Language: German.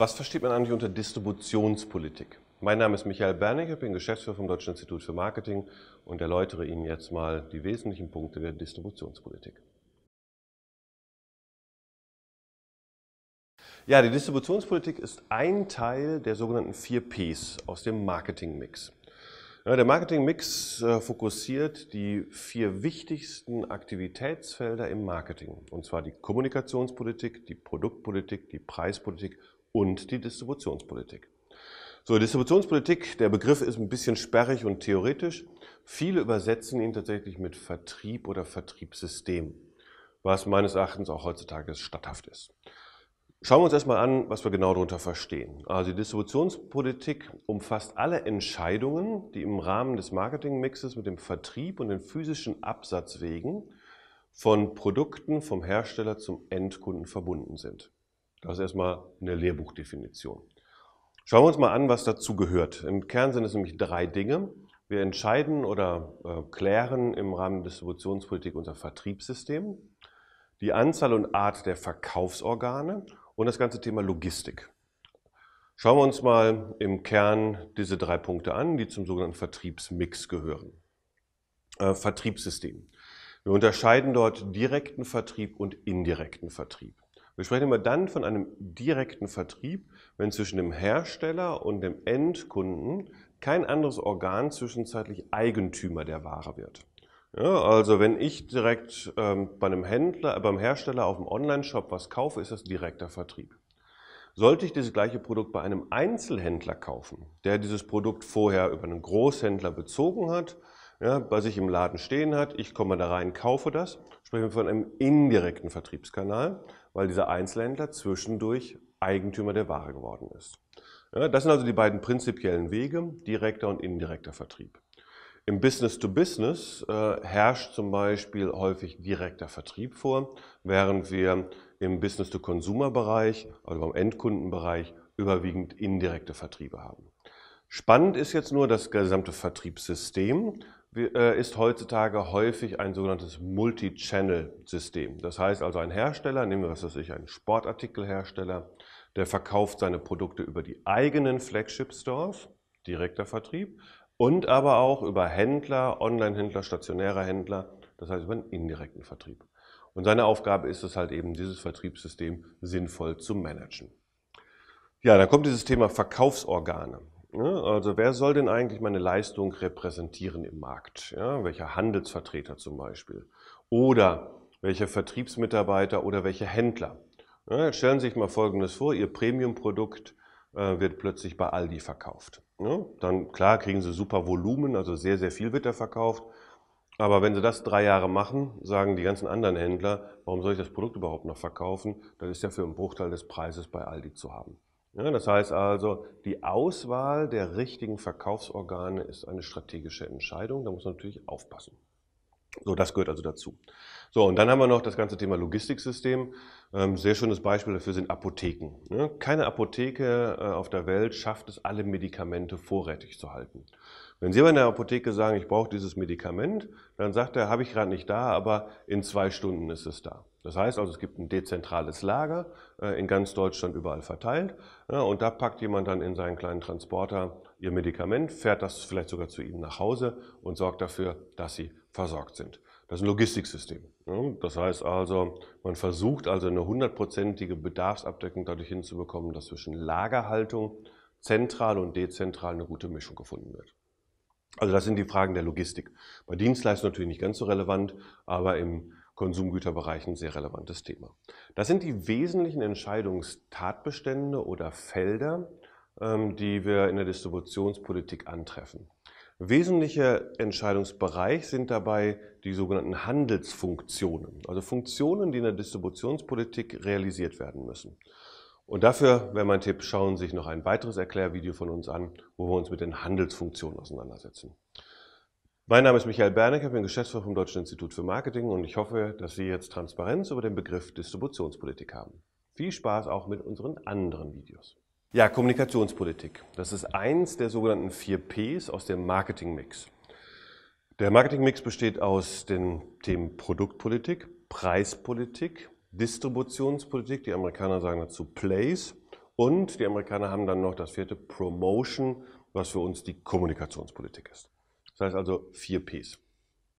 Was versteht man eigentlich unter Distributionspolitik? Mein Name ist Michael Bernig, ich bin Geschäftsführer vom Deutschen Institut für Marketing und erläutere Ihnen jetzt mal die wesentlichen Punkte der Distributionspolitik. Ja, die Distributionspolitik ist ein Teil der sogenannten 4 Ps aus dem Marketingmix. Ja, der Marketingmix äh, fokussiert die vier wichtigsten Aktivitätsfelder im Marketing, und zwar die Kommunikationspolitik, die Produktpolitik, die Preispolitik und die Distributionspolitik. So, Distributionspolitik, der Begriff ist ein bisschen sperrig und theoretisch. Viele übersetzen ihn tatsächlich mit Vertrieb oder Vertriebssystem, was meines Erachtens auch heutzutage statthaft ist. Schauen wir uns erstmal an, was wir genau darunter verstehen. Also die Distributionspolitik umfasst alle Entscheidungen, die im Rahmen des Marketingmixes mit dem Vertrieb und den physischen Absatzwegen von Produkten vom Hersteller zum Endkunden verbunden sind. Das ist erstmal eine Lehrbuchdefinition. Schauen wir uns mal an, was dazu gehört. Im Kern sind es nämlich drei Dinge. Wir entscheiden oder äh, klären im Rahmen der Distributionspolitik unser Vertriebssystem, die Anzahl und Art der Verkaufsorgane und das ganze Thema Logistik. Schauen wir uns mal im Kern diese drei Punkte an, die zum sogenannten Vertriebsmix gehören. Äh, Vertriebssystem. Wir unterscheiden dort direkten Vertrieb und indirekten Vertrieb. Wir sprechen immer dann von einem direkten Vertrieb, wenn zwischen dem Hersteller und dem Endkunden kein anderes Organ zwischenzeitlich Eigentümer der Ware wird. Ja, also wenn ich direkt ähm, bei einem Händler, äh, beim Hersteller auf dem Online-Shop was kaufe, ist das direkter Vertrieb. Sollte ich dieses gleiche Produkt bei einem Einzelhändler kaufen, der dieses Produkt vorher über einen Großhändler bezogen hat, ja, bei sich im Laden stehen hat. Ich komme da rein, kaufe das. Sprechen wir von einem indirekten Vertriebskanal, weil dieser Einzelhändler zwischendurch Eigentümer der Ware geworden ist. Ja, das sind also die beiden prinzipiellen Wege, direkter und indirekter Vertrieb. Im Business-to-Business -Business, äh, herrscht zum Beispiel häufig direkter Vertrieb vor, während wir im Business-to-Consumer-Bereich, also beim Endkundenbereich, überwiegend indirekte Vertriebe haben. Spannend ist jetzt nur das gesamte Vertriebssystem, äh, ist heutzutage häufig ein sogenanntes Multi-Channel-System. Das heißt also ein Hersteller, nehmen wir was weiß ich, einen Sportartikelhersteller, der verkauft seine Produkte über die eigenen Flagship-Stores, direkter Vertrieb, und aber auch über Händler, Online-Händler, stationäre Händler, das heißt über einen indirekten Vertrieb. Und seine Aufgabe ist es halt eben, dieses Vertriebssystem sinnvoll zu managen. Ja, dann kommt dieses Thema Verkaufsorgane. Ne? Also wer soll denn eigentlich meine Leistung repräsentieren im Markt? Ja, welcher Handelsvertreter zum Beispiel? Oder welche Vertriebsmitarbeiter oder welche Händler? Ja, stellen Sie sich mal Folgendes vor, Ihr Premium-Produkt äh, wird plötzlich bei Aldi verkauft. Ja, ne? dann, klar, kriegen Sie super Volumen, also sehr, sehr viel wird da verkauft. Aber wenn Sie das drei Jahre machen, sagen die ganzen anderen Händler, warum soll ich das Produkt überhaupt noch verkaufen? Das ist ja für einen Bruchteil des Preises bei Aldi zu haben. Ja, das heißt also, die Auswahl der richtigen Verkaufsorgane ist eine strategische Entscheidung. Da muss man natürlich aufpassen. So, das gehört also dazu. So, und dann haben wir noch das ganze Thema Logistiksystem. Ähm, sehr schönes Beispiel dafür sind Apotheken. Ne? Keine Apotheke äh, auf der Welt schafft es, alle Medikamente vorrätig zu halten. Wenn Sie aber in der Apotheke sagen, ich brauche dieses Medikament, dann sagt er, habe ich gerade nicht da, aber in zwei Stunden ist es da. Das heißt also, es gibt ein dezentrales Lager äh, in ganz Deutschland überall verteilt äh, und da packt jemand dann in seinen kleinen Transporter ihr Medikament, fährt das vielleicht sogar zu ihnen nach Hause und sorgt dafür, dass sie versorgt sind. Das ist ein Logistiksystem. Ne? Das heißt also, man versucht also eine hundertprozentige Bedarfsabdeckung dadurch hinzubekommen, dass zwischen Lagerhaltung zentral und dezentral eine gute Mischung gefunden wird. Also das sind die Fragen der Logistik. Bei Dienstleistungen natürlich nicht ganz so relevant, aber im Konsumgüterbereichen sehr relevantes Thema. Das sind die wesentlichen Entscheidungstatbestände oder Felder, ähm, die wir in der Distributionspolitik antreffen. Wesentlicher Entscheidungsbereich sind dabei die sogenannten Handelsfunktionen, also Funktionen, die in der Distributionspolitik realisiert werden müssen. Und dafür wäre mein Tipp, schauen Sie sich noch ein weiteres Erklärvideo von uns an, wo wir uns mit den Handelsfunktionen auseinandersetzen. Mein Name ist Michael Berneck, ich bin Geschäftsführer vom Deutschen Institut für Marketing und ich hoffe, dass Sie jetzt Transparenz über den Begriff Distributionspolitik haben. Viel Spaß auch mit unseren anderen Videos. Ja, Kommunikationspolitik. Das ist eins der sogenannten vier Ps aus dem Marketingmix. Der Marketingmix besteht aus den Themen Produktpolitik, Preispolitik, Distributionspolitik, die Amerikaner sagen dazu Place und die Amerikaner haben dann noch das vierte Promotion, was für uns die Kommunikationspolitik ist. Das heißt also 4 Ps.